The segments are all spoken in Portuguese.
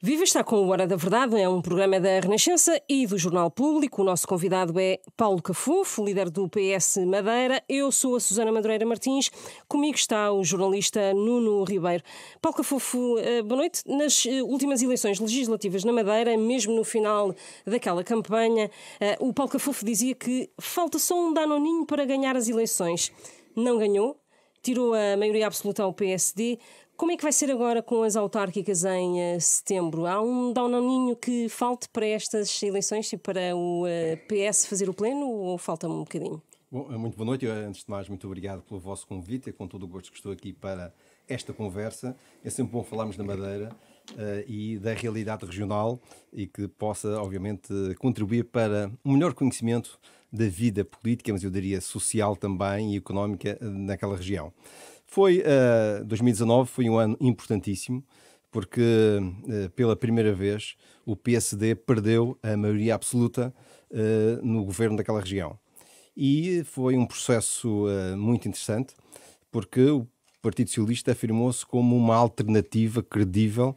Viva está com o Hora da Verdade, é um programa da Renascença e do Jornal Público. O nosso convidado é Paulo Cafofo, líder do PS Madeira. Eu sou a Susana Madureira Martins. Comigo está o jornalista Nuno Ribeiro. Paulo Cafofo, eh, boa noite. Nas eh, últimas eleições legislativas na Madeira, mesmo no final daquela campanha, eh, o Paulo Cafofo dizia que falta só um danoninho para ganhar as eleições. Não ganhou, tirou a maioria absoluta ao PSD. Como é que vai ser agora com as autárquicas em eh, setembro? Há um downaninho que falte para estas eleições e tipo para o eh, PS fazer o pleno ou falta um bocadinho? Bom, eh, muito boa noite. Antes de mais, muito obrigado pelo vosso convite. É com todo o gosto que estou aqui para esta conversa. É sempre bom falarmos da Madeira uh, e da realidade regional e que possa, obviamente, contribuir para um melhor conhecimento da vida política, mas eu diria social também e económica naquela região. Foi, uh, eh, 2019 foi um ano importantíssimo, porque uh, pela primeira vez o PSD perdeu a maioria absoluta uh, no governo daquela região. E foi um processo muito interessante, porque o Partido Socialista afirmou-se como uma alternativa credível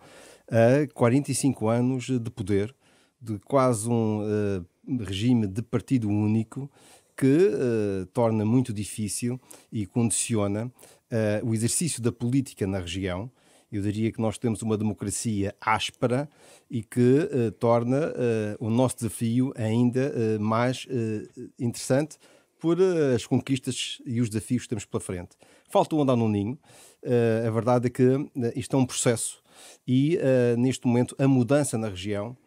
a 45 anos de poder, de quase um regime de partido único que uh, torna muito difícil e condiciona uh, o exercício da política na região. Eu diria que nós temos uma democracia áspera e que uh, torna eh, o nosso desafio ainda mais interessante por as conquistas e os desafios que temos pela frente. Falta um andar no ninho. a verdade é que isto é um processo e, neste momento, a mudança na região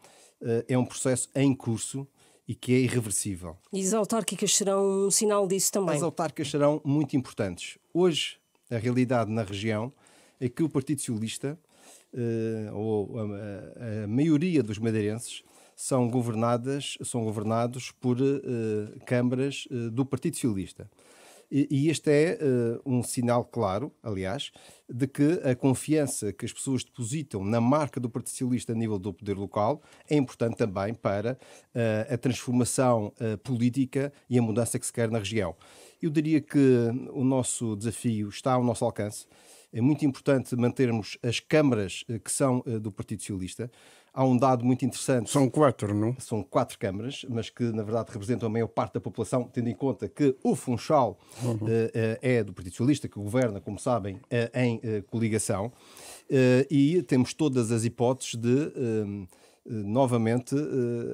é um processo em curso e que é irreversível. E as autárquicas serão um sinal disso também? As autárquicas serão muito importantes. Hoje, a realidade na região é que o Partido Socialista, uh, ou a, a, maioria dos madeirenses, são governadas, são governados por uh, câmaras uh, do Partido Socialista. E, e este é um sinal claro, aliás, de que a confiança que as pessoas depositam na marca do Partido Socialista a nível do poder local é importante também para a transformação política e a mudança que se quer na região. Eu diria que o nosso desafio está ao nosso alcance. É muito importante mantermos as câmaras eh, que são eh, do Partido Socialista. Há um dado muito interessante. São quatro, não? São quatro câmaras, mas que na verdade representam a maior parte da população, tendo em conta que o Funchal uhum. Eh, é do Partido Socialista, que governa, como sabem, em coligação. E temos todas as hipóteses de novamente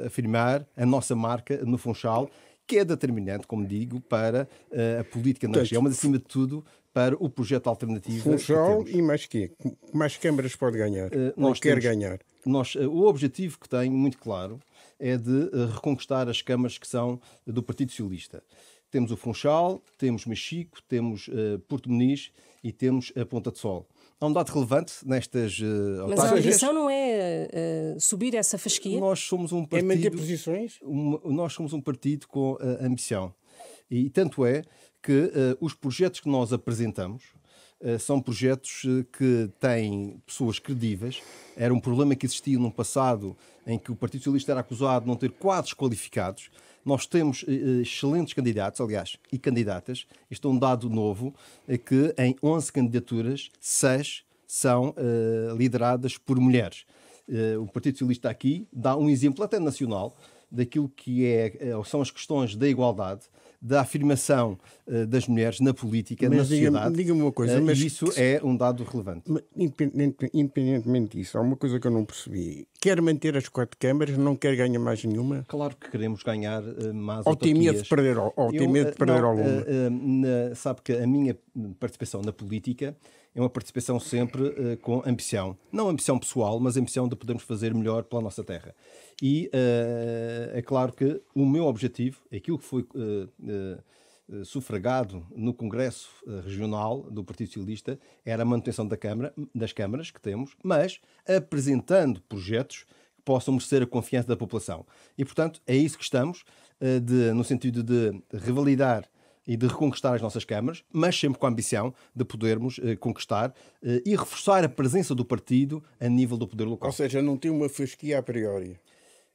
afirmar a nossa marca no Funchal que é determinante, como digo, para eh, a política na região, mas acima de tudo para o projeto alternativo. Funchal e mais quê? Mais câmaras pode ganhar? Uh, ou quer temos, ganhar? Nós, uh, o objetivo que tem muito claro, é de uh, reconquistar as câmaras que são do Partido Socialista. Temos o Funchal, temos Mexico, temos uh, Porto Muniz e temos a Ponta de Sol. Há um dado relevante nestas uh, Mas a ambição não é uh, subir essa fasquia? Nós somos um partido... É manter posições? Um, nós somos um partido com uh, ambição. E tanto é que uh, os projetos que nós apresentamos uh, são projetos uh, que têm pessoas credíveis. Era um problema que existia no passado em que o Partido Socialista era acusado de não ter quadros qualificados. Nós temos eh, eh, excelentes candidatos, aliás, e candidatas. Isto é um dado novo, eh, que em 11 candidaturas, 6 são lideradas por mulheres. o Partido Socialista aqui dá um exemplo até nacional daquilo que é, são as questões da igualdade da afirmação uh, das mulheres na política, mas na sociedade. Diga-me uma coisa, eh, mas. isso é um dado relevante. independentemente disso, há uma coisa que eu não percebi. Quer manter as quatro câmaras, não quer ganhar mais nenhuma? Claro que queremos ganhar uh, mais Ou tem medo de perder, ou, ou eu, tem medo de perder não, ao longo. Uh, sabe que a minha participação na política é uma participação sempre uh, com ambição. Não ambição pessoal, mas ambição de podermos fazer melhor pela nossa terra. E uh, é claro que o meu objetivo, aquilo que foi uh, sufragado no Congresso Regional do Partido Socialista, era a manutenção da Câmara, das câmaras que temos, mas apresentando projetos que possam merecer a confiança da população. E, portanto, é isso que estamos, de, no sentido de revalidar e de reconquistar as nossas câmaras, mas sempre com a ambição de podermos eh, conquistar eh, e reforçar a presença do partido a nível do poder local. Ou seja, não tem uma fasquia a priori.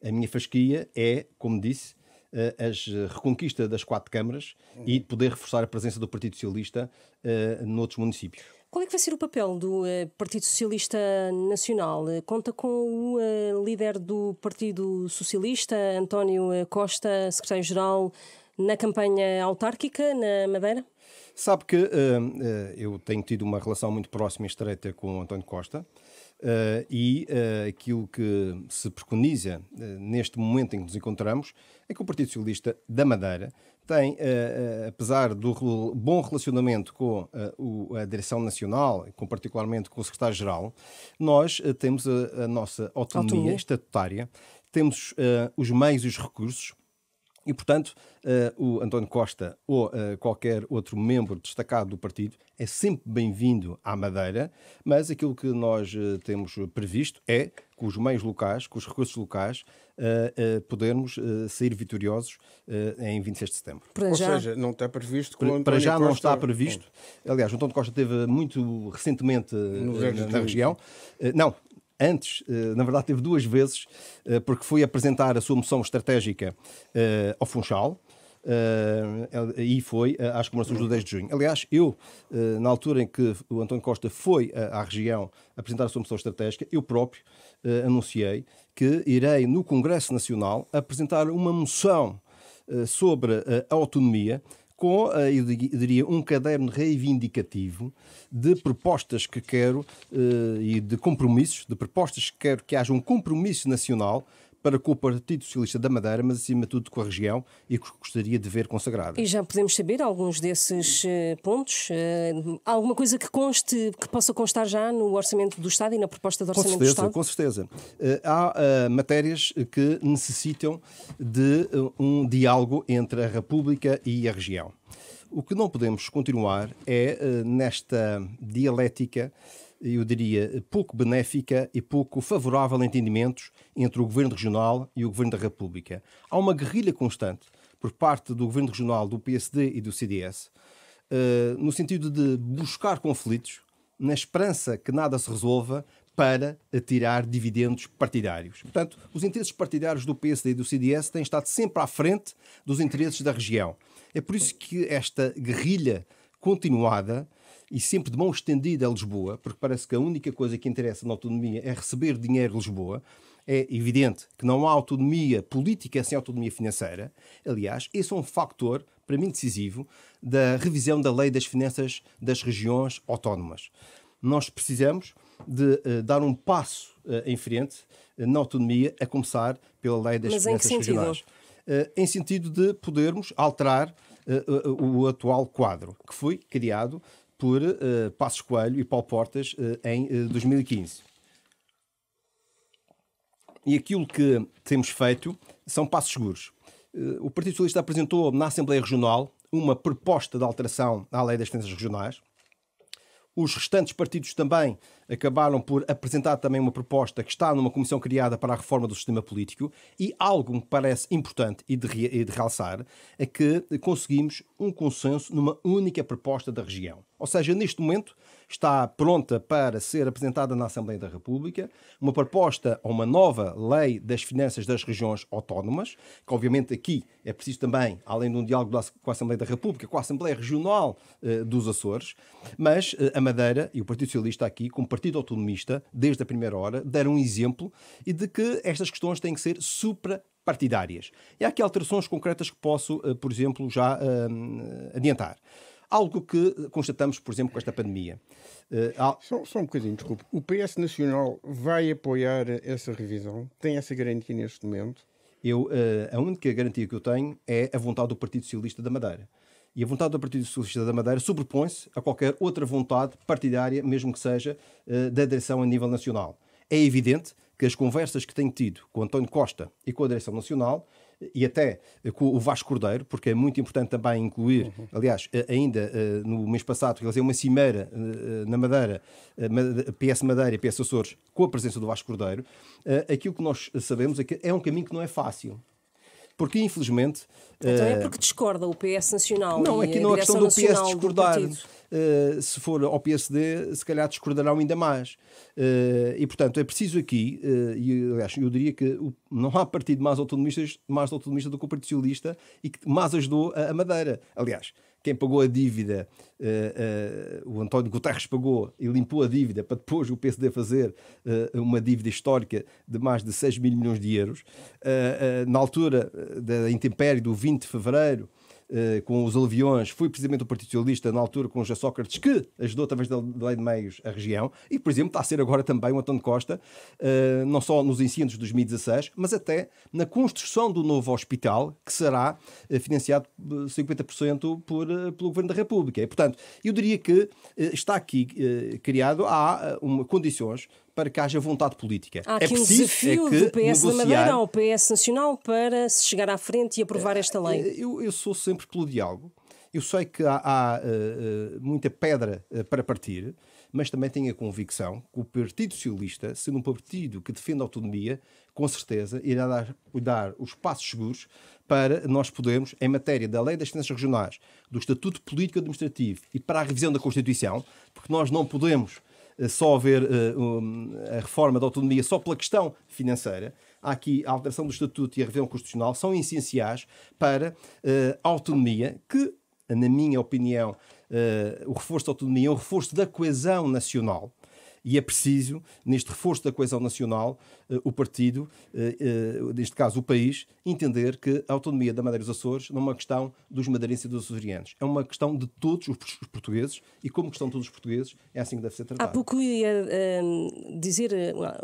A minha fasquia é, como disse, eh, a eh, reconquista das quatro câmaras uhum. e poder reforçar a presença do Partido Socialista uh, noutros municípios. Qual é que vai ser o papel do uh, Partido Socialista Nacional? conta com o uh, líder do Partido Socialista, António Costa, secretário-geral na campanha autárquica na Madeira? Sabe que uh, eu tenho tido uma relação muito próxima e estreita com o António Costa. Uh, e uh, aquilo que se preconiza uh, neste momento em que nos encontramos é que o Partido Socialista da Madeira tem, apesar do bom relacionamento com o, a direção nacional, com particularmente com o secretário-geral, nós temos a, a, nossa autonomia, autonomia. estatutária, temos os meios e os recursos e, portanto, eh, o António Costa ou eh, qualquer outro membro destacado do partido é sempre bem-vindo à Madeira, mas aquilo que nós eh, temos previsto é, com os meios locais, com os recursos locais, podermos sair vitoriosos em 26 de setembro. Para ou já... seja, não está previsto que o António Para já Costa... não está previsto. Aliás, o António Costa esteve muito recentemente na, na região. Não, antes, eh, na verdade teve duas vezes, eh, porque foi apresentar a sua moção estratégica eh, ao Funchal, Uh, e foi uh, às comemorações do 10 de junho. Aliás, eu, uh, na altura em que o António Costa foi à região apresentar a sua moção estratégica, eu próprio anunciei que irei no Congresso Nacional apresentar uma moção sobre a autonomia com, eh, eu diria, um caderno reivindicativo de propostas que quero eh, e de compromissos, de propostas que quero que haja um compromisso nacional para com o Partido Socialista da Madeira, mas acima de tudo com a região e que gostaria de ver consagrada. E já podemos saber alguns desses eh, pontos? Há eh, alguma coisa que conste, que possa constar já no Orçamento do Estado e na proposta de Orçamento certeza, do Estado? Com certeza, com eh, certeza. Há matérias que necessitam de um diálogo entre a República e a região. O que não podemos continuar é nesta dialética eu diria, eh, pouco benéfica e pouco favorável a entendimentos entre o Governo Regional e o Governo da República. Há uma guerrilha constante por parte do Governo Regional, do PSD e do CDS, eh, no sentido de buscar conflitos na esperança que nada se resolva para tirar dividendos partidários. Portanto, os interesses partidários do PSD e do CDS têm estado sempre à frente dos interesses da região. É por isso que esta guerrilha continuada e sempre de mão estendida a Lisboa, porque parece que a única coisa que interessa na autonomia é receber dinheiro de Lisboa. É evidente que não há autonomia política sem autonomia financeira. Aliás, esse é um factor, para mim, decisivo da revisão da lei das finanças das regiões autónomas. Nós precisamos de uh, dar um passo uh, em frente uh, na autonomia, a começar pela lei das Mas finanças em regionais. em sentido de podermos alterar o atual quadro que foi criado por uh, Passos Coelho e Paulo Portas uh, em uh, eh, 2015. E aquilo que temos feito são passos seguros. o Partido Socialista apresentou na Assembleia Regional uma proposta de alteração à Lei das Finanças Regionais. Os restantes partidos também acabaram por apresentar também uma proposta que está numa comissão criada para a reforma do sistema político e algo que parece importante e de, e de realçar é que conseguimos um consenso numa única proposta da região. Ou seja, neste momento está pronta para ser apresentada na Assembleia da República uma proposta a uma nova lei das finanças das regiões autónomas, que obviamente aqui é preciso também, além de um diálogo com a Assembleia da República, com a Assembleia Regional eh, dos Açores, mas eh, a Madeira e o Partido Socialista aqui cumpriram Partido Autonomista, desde a primeira hora, deram um exemplo e de que estas questões têm que ser supra partidárias. E há aqui alterações concretas que posso, eh, por exemplo, já um, eh, adiantar. Algo que constatamos, por exemplo, com esta pandemia. Uh, há... só, só, um bocadinho, desculpe. O PS Nacional vai apoiar essa revisão? Tem essa garantia neste momento? Eu, uh, a única garantia que eu tenho é a vontade do Partido Socialista da Madeira. E a vontade do Partido Socialista da Madeira sobrepõe-se a qualquer outra vontade partidária, mesmo que seja eh, da direção a nível nacional. É evidente que as conversas que tenho tido com António Costa e com a direção nacional e até eh, com o Vasco Cordeiro, porque é muito importante também incluir, uhum. aliás, eh, ainda no mês passado realizei uma cimeira na Madeira, PS Madeira e PS Açores, com a presença do Vasco Cordeiro, aquilo que nós sabemos é que é um caminho que não é fácil porque infelizmente. Então é eh, porque discorda o PS Nacional. Não, aqui não é questão do PS discordar. Do Uh, eh, se for ao PSD, se calhar discordarão ainda mais. Uh, e, portanto, é preciso aqui, uh, e aliás, eu diria que o, não há partido mais autonomista, mais autonomista do que o Partido Socialista e que mais ajudou a, a Madeira. Aliás, quem pagou a dívida, uh, uh, o António Guterres pagou e limpou a dívida para depois o PSD fazer uh, uma dívida histórica de mais de 6 mil milhões de euros. na altura da intempérie do 20 de fevereiro, eh, com os aluviões foi precisamente o Partido Socialista, na altura com o José Sócrates, que ajudou através da lei de meios a região. E, por exemplo, está a ser agora também o António Costa, eh, não só nos incêndios de 2016, mas até na construção do novo hospital, que será eh, financiado 50% por, pelo Governo da República. E, portanto, eu diria que está aqui criado há uma, condições para que haja vontade política. Há é aqui é um desafio é do PS negociar... da Madeira ao PS Nacional para se chegar à frente e aprovar é, esta lei. É, eu, eu sou sempre pelo diálogo. Eu sei que há, há uh, muita pedra eh, para partir, mas também tenho a convicção que o Partido Socialista, sendo um partido que defende a autonomia, com certeza irá dar, dar os passos seguros para nós podermos, em matéria da Lei das Finanças Regionais, do Estatuto Político Administrativo e para a revisão da Constituição, porque nós não podemos eh, só haver eh, um, a reforma da autonomia só pela questão financeira, há aqui a alteração do Estatuto e a revisão constitucional são essenciais para eh, a autonomia, que, na minha opinião, o reforço da autonomia é um reforço da coesão nacional e é preciso, neste reforço da coesão nacional, eh, o partido, eh, eh, neste caso o país, entender que a autonomia da Madeira e dos Açores não é uma questão dos madeirenses e dos açorianos, é uma questão de todos os portugueses e como questão de todos os portugueses, é assim que deve ser tratado. Há pouco ia dizer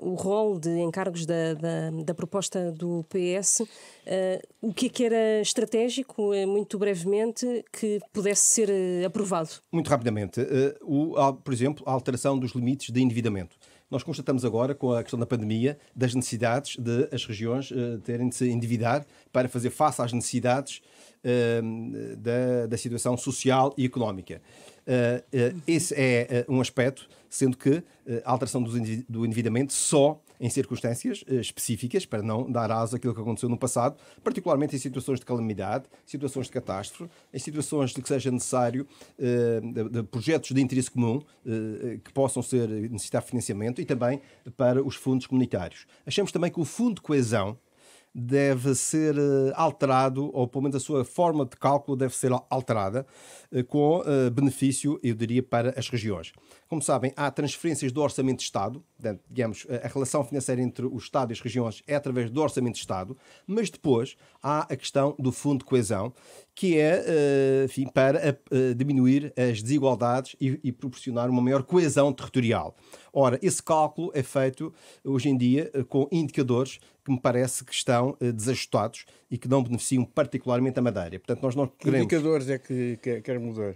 o rol de encargos da, da, da proposta do PS Uh, o que é que era estratégico, eh, muito brevemente, que pudesse ser uh, aprovado? Muito rapidamente. Uh, o, por exemplo, a alteração dos limites de endividamento. Nós constatamos agora, com a questão da pandemia, das necessidades de as regiões terem de se endividar para fazer face às necessidades da, da situação social e económica. Esse é um aspecto, sendo que a alteração do endividamento só em circunstâncias eh, específicas, para não dar aso àquilo que aconteceu no passado, particularmente em situações de calamidade, situações de catástrofe, em situações de que seja necessário eh, de, de projetos de interesse comum eh, que possam ser, necessitar financiamento e também para os fundos comunitários. Achamos também que o Fundo de Coesão, deve ser alterado, ou pelo menos a sua forma de cálculo deve ser alterada, com benefício, eu diria, para as regiões. Como sabem, há transferências do Orçamento de Estado, digamos, a relação financeira entre o Estado e as regiões é através do Orçamento de Estado, mas depois há a questão do Fundo de Coesão, que é eh, enfim, para eh, diminuir as desigualdades e proporcionar uma maior coesão territorial. Ora, esse cálculo é feito hoje em dia eh, com indicadores que me parece que estão desajustados e que não beneficiam particularmente a Madeira. Portanto, nós não queremos... Que indicadores é que é, quer mudar?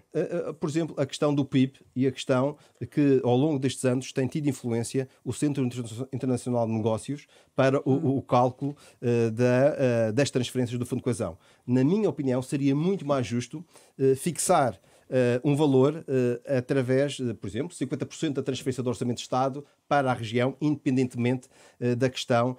Por exemplo, a questão do PIB e a questão que ao longo destes anos tem tido influência o Centro Internacional de Negócios para o, o cálculo uh, da, uh, das transferências do Fundo de Coesão. Na minha opinião, seria muito mais justo uh, fixar Uh, um valor uh, através, uh, por exemplo, 50% da transferência do Orçamento de Estado para a região, independentemente da questão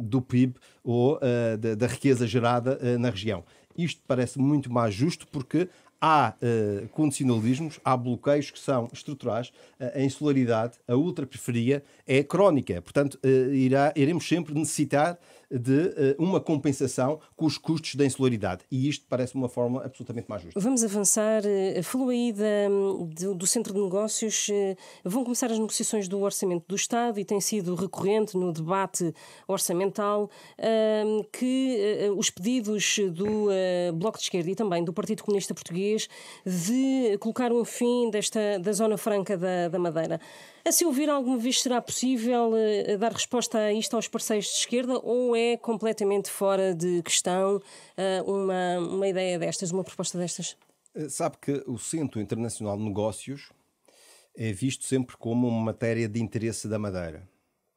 do PIB ou da, da, riqueza gerada na região. Isto parece muito mais justo porque há uh, condicionalismos, há bloqueios que são estruturais, uh, a insularidade, a ultraperferia é crónica, portanto uh, irá, iremos sempre necessitar de eh, uma compensação com os custos da insularidade. E isto parece uma forma absolutamente mais justa. Vamos avançar. Eh, Falou aí da, hum, do, Centro de Negócios. Eh, vão começar as negociações do Orçamento do Estado e tem sido recorrente no debate orçamental hum, que os pedidos do Bloco de Esquerda e também do Partido Comunista Português de colocar um fim desta, da Zona Franca da, da Madeira. A se ouvir alguma vez será possível uh, dar resposta a isto aos parceiros de esquerda ou é completamente fora de questão uh, uma, uma ideia destas, uma proposta destas? Eh, sabe que o Centro Internacional de Negócios é visto sempre como uma matéria de interesse da Madeira.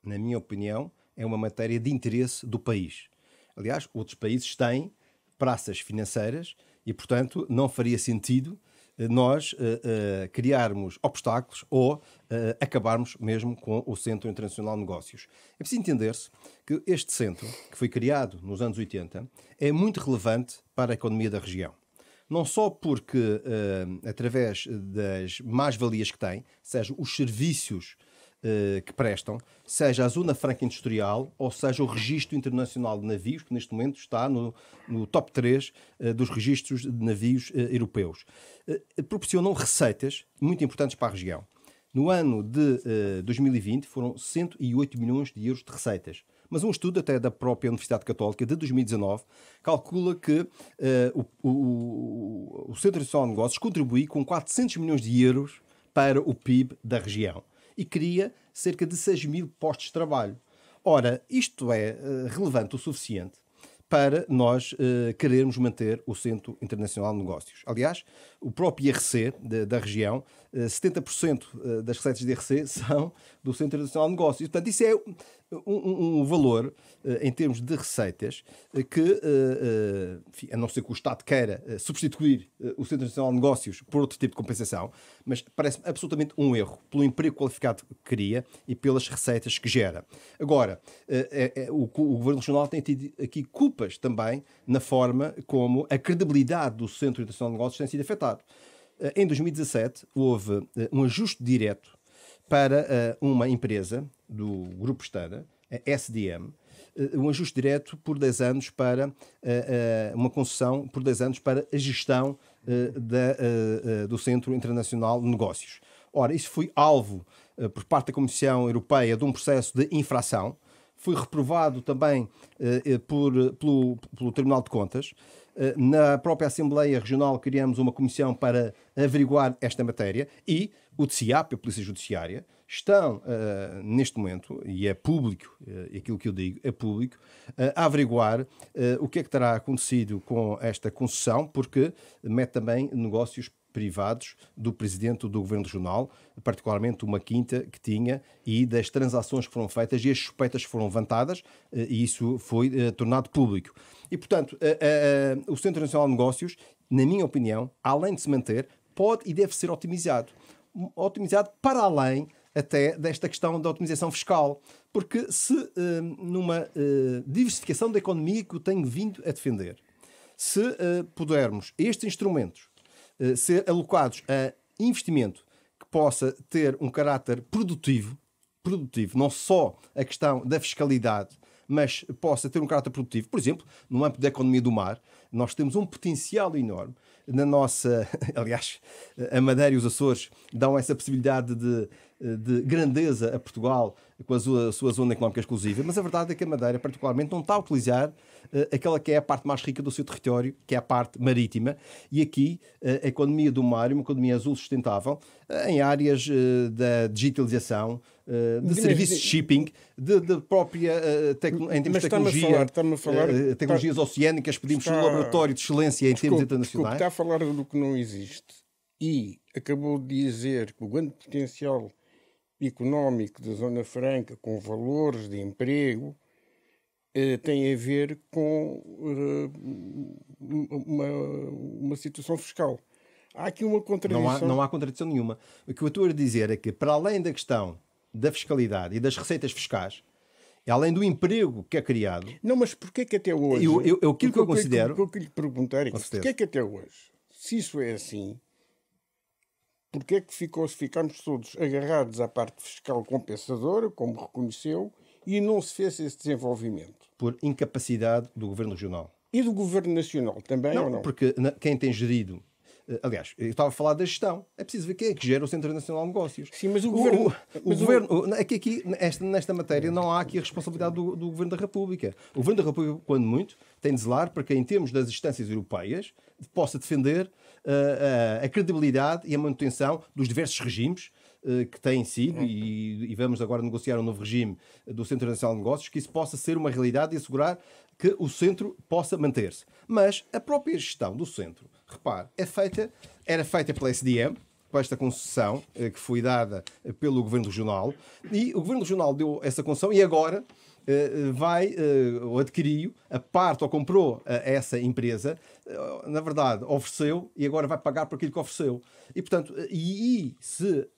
Na minha opinião, é uma matéria de interesse do país. Aliás, outros países têm praças financeiras e, portanto, não faria sentido nós eh, eh, criarmos obstáculos ou eh, acabarmos mesmo com o Centro Internacional de Negócios. É preciso entender-se que este centro, que foi criado nos anos 80, é muito relevante para a economia da região não só porque, uh, através das mais-valias que tem, ou seja, os serviços uh, que prestam, seja a Zona Franca Industrial ou seja o Registro Internacional de Navios, que neste momento está no, no top 3 uh, eh, dos registros de navios eh, europeus. proporcionam receitas muito importantes para a região. No ano de 2020 foram 108 milhões de euros de receitas mas um estudo até da própria Universidade Católica de 2019 calcula que uh, o, o, o Centro Nacional de Negócios contribui com 400 milhões de euros para o PIB da região e cria cerca de 6 mil postos de trabalho. Ora, isto é eh, relevante o suficiente para nós eh, querermos manter o Centro Internacional de Negócios. Aliás, o próprio IRC da região, 70% eh, das receitas de IRC são do Centro Internacional de Negócios. portanto, isso é, um, um valor eh, em termos de receitas eh, que, eh, enfim, a não ser que o Estado queira substituir o Centro Nacional de Negócios por outro tipo de compensação, mas parece absolutamente um erro pelo emprego qualificado que cria e pelas receitas que gera. Agora, é, é, o Governo Regional tem tido aqui culpas também na forma como a credibilidade do Centro Nacional de Negócios tem sido afetada. Em 2017, houve um ajuste direto para uh, uma empresa do Grupo Estana, a SDM, eh, um ajuste direto por 10 anos para eh, uma concessão por 10 anos para a gestão da, do Centro Internacional de Negócios. Ora, isso foi alvo por parte da Comissão Europeia de um processo de infração, foi reprovado também por, pelo, pelo Tribunal de Contas. Na própria Assembleia Regional criamos uma comissão para averiguar esta matéria e o TCIAP, a Polícia Judiciária, estão, uh, neste momento, e é público, uh, aquilo que eu digo é público, uh, a averiguar o que é que terá acontecido com esta concessão, porque mete também negócios privados do presidente do governo regional, particularmente uma quinta que tinha e das transações que foram feitas e as suspeitas que foram levantadas, e isso foi tornado público. E, portanto, o Centro Nacional de Negócios, na minha opinião, além de se manter, pode e deve ser otimizado otimizado para além até desta questão da otimização fiscal. Porque se eh, numa eh, diversificação da economia que eu tenho vindo a defender, se eh, pudermos estes instrumentos ser alocados a investimento que possa ter um caráter produtivo, produtivo, não só a questão da fiscalidade, mas possa ter um caráter produtivo. Por exemplo, no âmbito da economia do mar, nós temos um potencial enorme na nossa, aliás, a Madeira e os Açores dão essa possibilidade de eh, de grandeza a Portugal com a sua, a sua, zona económica exclusiva, mas a verdade é que a Madeira, particularmente, não está a utilizar uh, aquela que é a parte mais rica do seu território, que é a parte marítima, e aqui uh, a economia do mar, uma economia azul sustentável, uh, em áreas da digitalização, de serviços de shipping, de, de própria em termos de tecnologia, falar, falar, tecnologias está, oceânicas, pedimos está, um laboratório de excelência em desculpe, termos internacionais. Desculpe, está a falar do que não existe e acabou de dizer que o grande potencial económico da Zona Franca, com valores de emprego, eh, tem a ver com eh, uma, uma situação fiscal. Há aqui uma contradição. Não há, não há contradição nenhuma. O que eu estou a dizer é que, para além da questão da fiscalidade e das receitas fiscais, além do emprego que é criado. Não, mas porquê que até hoje. Eu, eu, aquilo que eu, eu considero. O que eu lhe perguntar é: porquê que até hoje, se isso é assim, porque é que ficou, ficamos todos agarrados à parte fiscal compensadora, como reconheceu, e não se fez esse desenvolvimento? Por incapacidade do Governo Regional. E do Governo Nacional também, não, ou não? Porque quem tem gerido eh, Aliás, eu estava a falar da gestão. É preciso ver quem é que gera o Centro Nacional de Negócios. Sim, mas o, o Governo. O, o governo o... É que aqui, nesta, nesta matéria, não há aqui a responsabilidade do, do, Governo da República. O Governo da República, quando muito, tem de zelar para que, em termos das instâncias europeias, possa defender a, eh, eh, a credibilidade e a manutenção dos diversos regimes eh, que têm sido, é. e, e, vamos agora negociar um novo regime do Centro Nacional de Negócios, que isso possa ser uma realidade e assegurar que o centro possa manter-se. Mas a própria gestão do centro, repare, é feita, era feita pela SDM, para esta concessão que foi dada pelo Governo Regional, e o Governo Regional deu essa concessão e agora eh, eh, vai eh, ou adquiriu a parte ou comprou essa empresa, na verdade ofereceu e agora vai pagar por aquilo que ofereceu. E portanto, e, se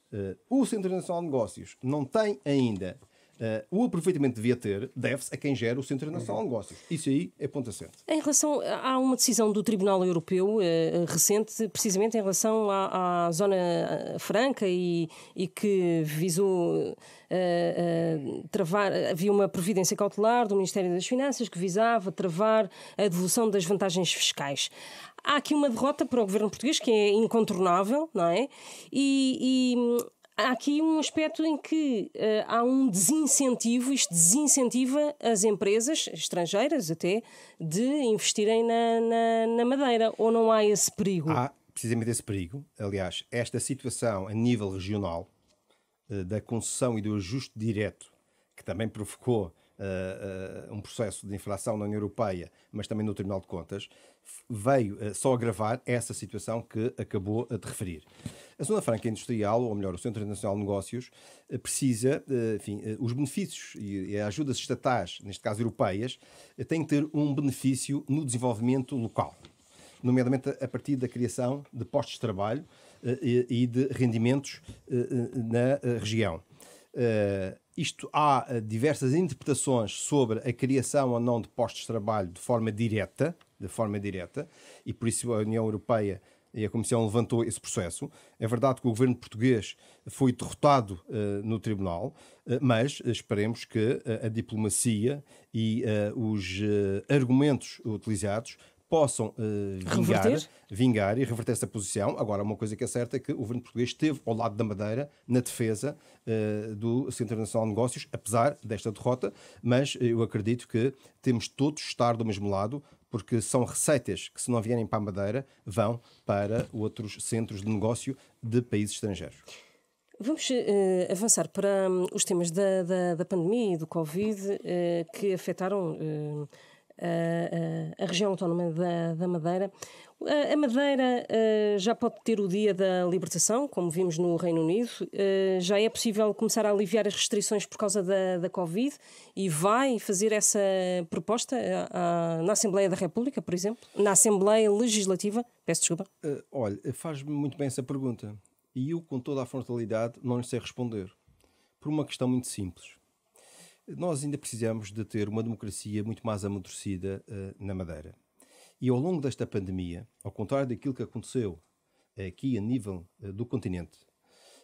o Centro Nacional de Negócios não tem ainda Uh, o aproveitamento devia ter deve-se a quem gera o Centro Internacional de Negócios. Isso aí é ponto acento. Em relação, há uma decisão do Tribunal Europeu uh, recente, precisamente em relação à, à Zona eh, Franca e, e que visou uh, travar, havia uma providência cautelar do Ministério das Finanças que visava travar a devolução das vantagens fiscais há aqui uma derrota para o governo português que é incontornável, não é? E, e há aqui um aspecto em que uh, há um desincentivo, isto desincentiva as empresas, estrangeiras até, de investirem na, na, na Madeira, ou não há esse perigo? Há precisamente esse perigo. Aliás, esta situação a nível regional, uh, da concessão e do ajuste direto, que também provocou uh, um processo de inflação na União Europeia, mas também no Tribunal de Contas, veio eh, só agravar essa situação que acabou eh, de referir. A Zona Franca Industrial, ou melhor, o Centro Internacional de Negócios, eh, precisa, enfim, os benefícios e ajudas estatais, neste caso europeias, têm que ter um benefício no desenvolvimento local, nomeadamente a partir da criação de postos de trabalho e de rendimentos na região. Uh, isto há diversas interpretações sobre a criação ou não de postos de trabalho de forma direta, de forma direta, e por isso a União Europeia e a Comissão levantou esse processo. É verdade que o governo português foi derrotado uh, no tribunal, uh, mas eh, esperemos que uh, a diplomacia e os argumentos utilizados possam uh, vingar, reverter? vingar e reverter essa posição. Agora, uma coisa que é certa é que o governo português esteve ao lado da Madeira na defesa uh, do Centro Internacional de Negócios, apesar desta derrota, mas eu acredito que temos todos de estar do mesmo lado porque são receitas que, se não vierem para a Madeira, vão para outros centros de negócio de países estrangeiros. Vamos uh, avançar para um, os temas da, da, da, pandemia e do Covid uh, que afetaram uh, a, a, região autónoma da, da Madeira. A Madeira eh, já pode ter o dia da libertação, como vimos no Reino Unido. Eh, já é possível começar a aliviar as restrições por causa da, da Covid e vai fazer essa proposta na Assembleia da República, por exemplo? Na Assembleia Legislativa? Peço desculpa. Uh, olha, faz-me muito bem essa pergunta. E eu, com toda a frontalidade, não lhe sei responder. Por uma questão muito simples. Nós ainda precisamos de ter uma democracia muito mais amadurecida uh, na Madeira. E ao longo desta pandemia, ao contrário daquilo que aconteceu eh, aqui a nível eh, do continente,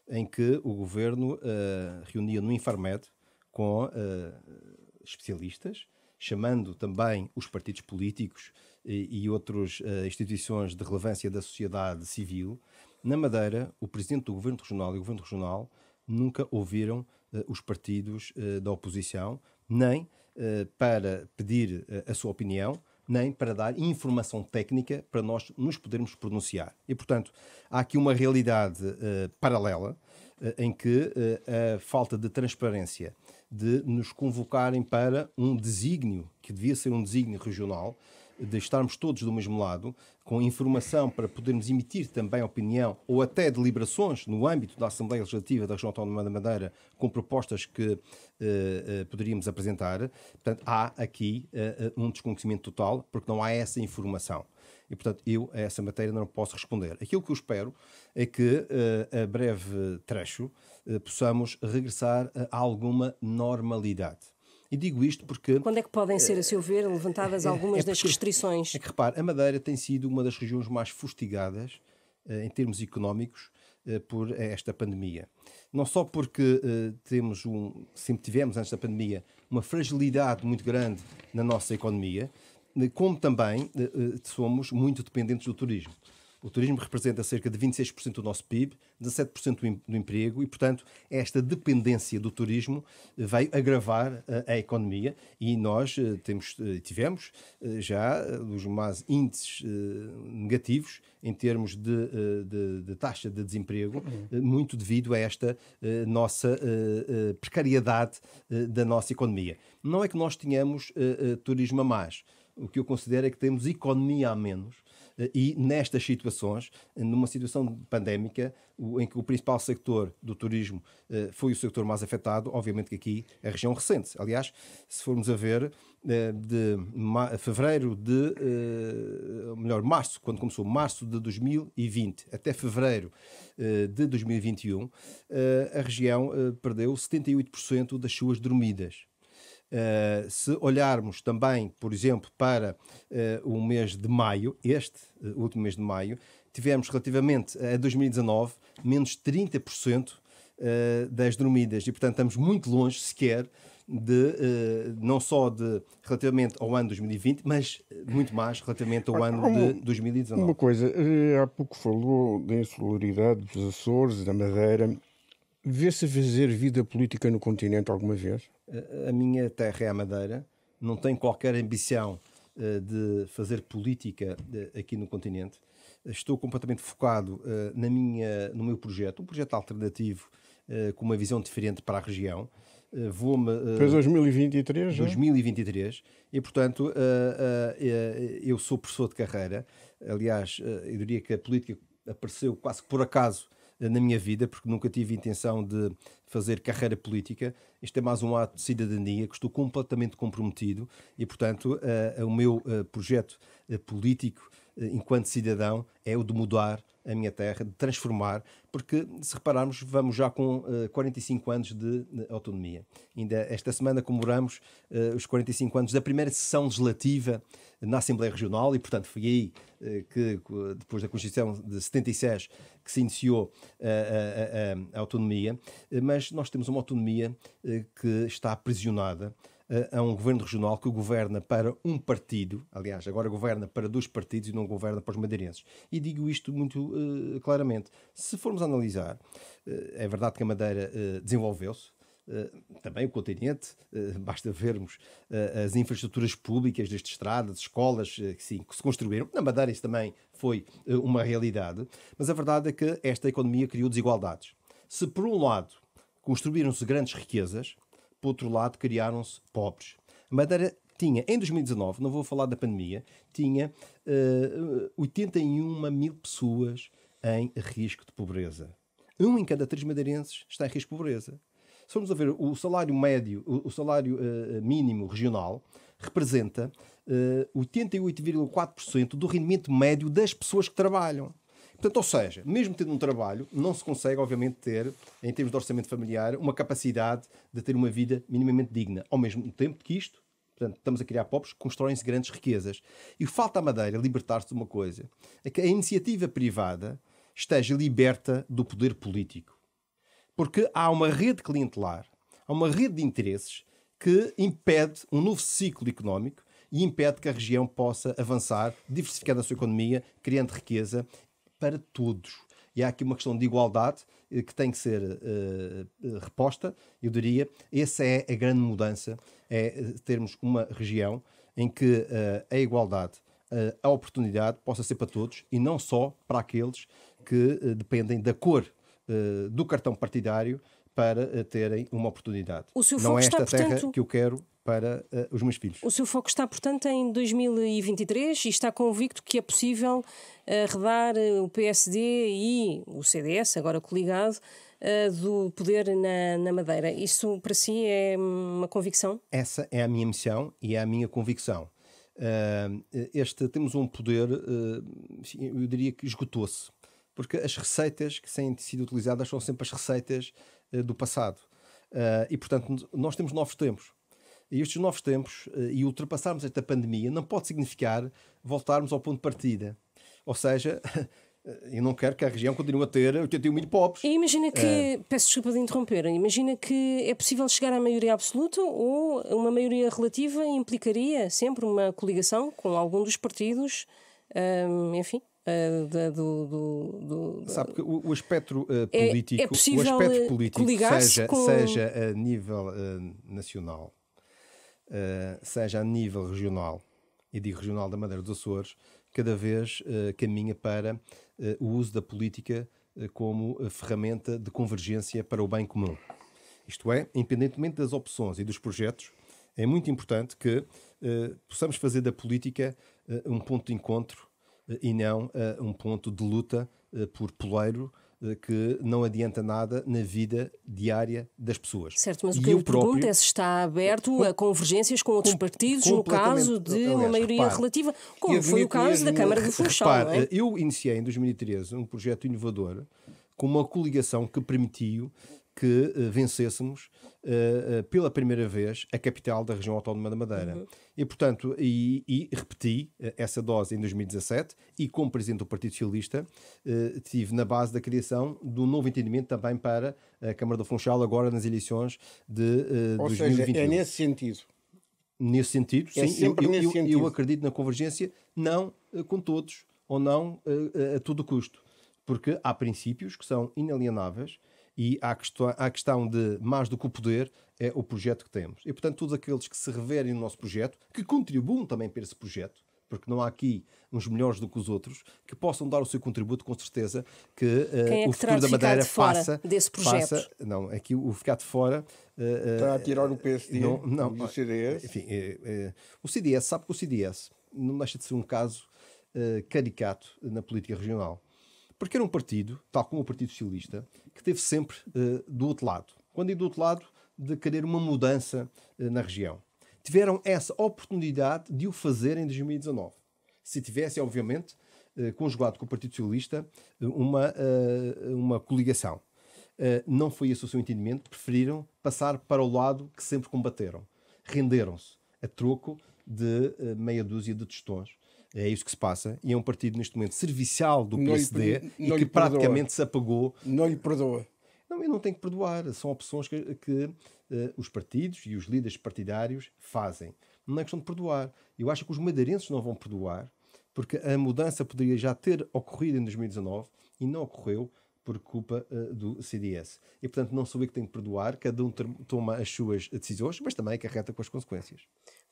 em que o governo uh, reunia no Infarmed com uh, especialistas, chamando também os partidos políticos e, e outras uh, instituições de relevância da sociedade civil. Na Madeira, o presidente do governo regional e o governo regional nunca ouviram os partidos da oposição, nem para pedir a sua opinião, nem para dar informação técnica para nós nos podermos pronunciar. E, portanto, há aqui uma realidade uh, paralela uh, em que uh, a falta de transparência de nos convocarem para um desígnio, que devia ser um desígnio regional, de estarmos todos do mesmo lado, com informação para podermos emitir também opinião ou até deliberações no âmbito da Assembleia Legislativa da Região Autónoma da Madeira com propostas que eh, eh, poderíamos apresentar. Portanto, há aqui eh, um desconhecimento total, porque não há essa informação. E, portanto, eu a essa matéria não posso responder. Aquilo que eu espero é que, a breve trecho, possamos regressar a alguma normalidade e digo isto porque. Quando é que podem ser, a seu ver, levantadas é, é algumas é das restrições? É que repare, a Madeira tem sido uma das regiões mais fustigadas eh, em termos económicos eh, por esta pandemia. Não só porque eh, temos um, sempre tivemos antes da pandemia uma fragilidade muito grande na nossa economia, como também somos muito dependentes do turismo. O turismo representa cerca de 26% do nosso PIB, 17% do emprego e, portanto, esta dependência do turismo eh, vai agravar eh, a economia e nós eh, temos, tivemos já os mais índices negativos em termos de, de, de taxa de desemprego, uhum. muito devido a esta nossa precariedade da nossa economia. Não é que nós tenhamos turismo a mais. O que eu considero é que temos economia a menos e nestas situações, numa situação pandémica, em que o principal sector do turismo eh, foi o sector mais afetado, obviamente que aqui a região recente. Aliás, se formos a ver, eh, de fevereiro de. Eh, melhor, março, quando começou, março de 2020 até fevereiro de 2021, a região perdeu 78% das suas dormidas. Uh, se olharmos também, por exemplo, para uh, o mês de maio, este uh, último mês de maio, tivemos relativamente a 2019 menos 30% das dormidas e, portanto, estamos muito longe sequer de não só de relativamente ao ano 2020, mas muito mais relativamente ao ah, ano de 2019. Uma coisa, há pouco falou da insularidade dos Açores, da Madeira Vê-se fazer vida política no continente alguma vez? A minha terra é a Madeira, não tenho qualquer ambição eh, de fazer política eh, aqui no continente. Estou completamente focado eh, na minha, no meu projeto, um projeto alternativo com uma visão diferente para a região. Vou-me. Para 2023? 2023. É? E, portanto, eu sou professor de carreira. Aliás, eu diria que a política apareceu quase por acaso eh, na minha vida, porque nunca tive intenção de fazer carreira política. Isto é mais um ato de cidadania que estou completamente comprometido e, portanto, eh, o meu eh, projeto político eh, enquanto cidadão, é o de mudar a minha terra, de transformar, porque se repararmos, vamos já com uh, eh, 45 anos de, autonomia. Ainda esta semana comemoramos uh, os 45 anos da primeira sessão legislativa na Assembleia Regional e, portanto, foi aí uh, que, depois da Constituição de 76, que se iniciou a, a, a, a autonomia, mas nós temos uma autonomia que está aprisionada a um governo regional que governa para um partido, aliás, agora governa para dois partidos e não governa para os madeirenses. E digo isto muito uh, claramente. Se formos analisar, uh, é verdade que a Madeira uh, desenvolveu-se, Uh, também o continente, uh, basta vermos uh, as infraestruturas públicas, desde estradas, escolas, que, sim, que se construíram. Na Madeira isso também foi uma realidade, mas a verdade é que esta economia criou desigualdades. Se, por um lado, construíram-se grandes riquezas, por outro lado, criaram-se pobres. Madeira tinha, em 2019, não vou falar da pandemia, tinha uh, eh, 81 mil pessoas em risco de pobreza. Um em cada três madeirenses está em risco de pobreza. Se formos a ver o salário médio, o, o salário uh, mínimo regional, representa uh, eh, 88,4% do rendimento médio das pessoas que trabalham. Portanto, ou seja, mesmo tendo um trabalho, não se consegue, obviamente, ter, em termos de orçamento familiar, uma capacidade de ter uma vida minimamente digna. Ao mesmo tempo que isto, portanto, estamos a criar pobres, constroem-se grandes riquezas. E falta à Madeira libertar-se de uma coisa: é que a iniciativa privada esteja liberta do poder político. Porque há uma rede clientelar, há uma rede de interesses que impede um novo ciclo económico e impede que a região possa avançar, diversificando a sua economia, criando riqueza para todos. E há aqui uma questão de igualdade eh, que tem que ser uh, reposta, eu diria. Essa é a grande mudança, é termos uma região em que uh, a igualdade, uh, a oportunidade possa ser para todos e não só para aqueles que dependem da cor do cartão partidário para terem uma oportunidade. não é esta está, terra portanto... que eu quero para uh, os meus filhos. O seu foco está, portanto, em 2023 e está convicto que é possível arredar eh, eh, o PSD e o CDS, agora coligado, uh, do poder na, na, Madeira. Isso para si é uma convicção? Essa é a minha missão e é a minha convicção. Uh, este, temos um poder, eu diria que esgotou-se, porque as receitas que têm sido utilizadas são sempre as receitas do passado. e, portanto, nós temos novos tempos estes novos tempos eh, e ultrapassarmos esta pandemia não pode significar voltarmos ao ponto de partida. Ou seja, eu não quero que a região continue a ter 81 mil pobres. E imagina que, é. peço desculpa de interromper, imagina que é possível chegar à maioria absoluta ou uma maioria relativa implicaria sempre uma coligação com algum dos partidos, ehm, enfim. Eh, do, do, do, Sabe que o, o espectro uh, político, é, é o espectro político, seja, seja a nível uh, nacional, uh, seja a nível regional, e digo regional da Madeira dos Açores, cada vez uh, caminha para uh, o uso da política como ferramenta de convergência para o bem comum. Isto é, independentemente das opções e dos projetos, é muito importante que possamos fazer da política um ponto de encontro e não um ponto de luta por poleiro que não adianta nada na vida diária das pessoas. Certo, mas e o que eu, eu próprio... é se está aberto a convergências com outros com, partidos no caso de aliás, uma maioria repare, relativa, como foi o caso da Câmara de Funchal. Repare, é? Eh, eu iniciei em 2013 um projeto inovador com uma coligação que permitiu que eh, vencêssemos uh, uh, pela primeira vez a capital da região autónoma da Madeira. Uhum. E, portanto, e, e repeti uh, essa dose em 2017 e, como presidente do Partido Socialista, uh, tive na base da criação do novo entendimento também para a Câmara do Funchal, agora nas eleições de uh, Ou 2021. Seja, é nesse sentido. Nesse sentido, é sim. Eu, eu, eu, sentido. eu, acredito na convergência, não com todos, ou não a todo custo. Porque há princípios que são inalienáveis e à questão, à questão de mais do que o poder é o projeto que temos. E, portanto, todos aqueles que se reverem no nosso projeto, que contribuam também para esse projeto, porque não há aqui uns melhores do que os outros, que possam dar o seu contributo, com certeza, que, uh, é que o futuro da Madeira de passa, desse projeto. Passa, não, é que o ficar de fora. Uh, eh, Está eh, a tirar o PSD não, não, e o CDS? Enfim, uh, o CDS, sabe que o CDS não deixa de ser um caso caricato na política regional. Porque era um partido, tal como o Partido Socialista, que teve sempre uh, do outro lado. Quando e do outro lado, de querer uma mudança uh, na região. Tiveram essa oportunidade de o fazer em 2019. Se tivesse, obviamente, uh, conjugado com o Partido Socialista uma, uma coligação. não foi esse o seu entendimento, preferiram passar para o lado que sempre combateram. Renderam-se a troco de meia dúzia de testões é isso que se passa. E é um partido, neste momento, servicial do PSD e que praticamente perdoa. se apagou. Não lhe perdoa. Não, eu não tenho que perdoar. São opções que, que uh, os partidos e os líderes partidários fazem. Não é questão de perdoar. Eu acho que os madeirenses não vão perdoar, porque a mudança poderia já ter ocorrido em 2019 e não ocorreu por culpa uh, do CDS. E, portanto, não sou eu que tenho que perdoar. Cada um toma as suas decisões, mas também carreta com as consequências.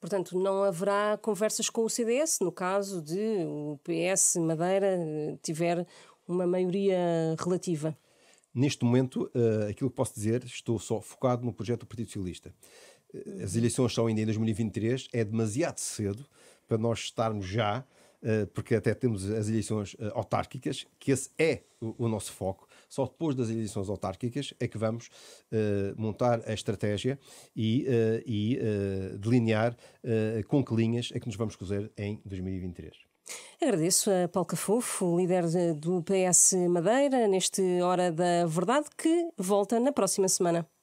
Portanto, não haverá conversas com o CDS no caso de o PS Madeira eh, tiver uma maioria relativa. Neste momento, eh, aquilo que posso dizer, estou só focado no projeto do Partido Socialista. Eh, as eleições são ainda em 2023, é demasiado cedo para nós estarmos já, porque até temos as eleições autárquicas, que esse é o nosso foco só depois das eleições autárquicas é que vamos uh, montar a estratégia e, uh, e uh, delinear com que linhas é que nos vamos cozer em 2023. Agradeço a Paulo Cafofo, líder do PS Madeira, neste Hora da Verdade, que volta na próxima semana.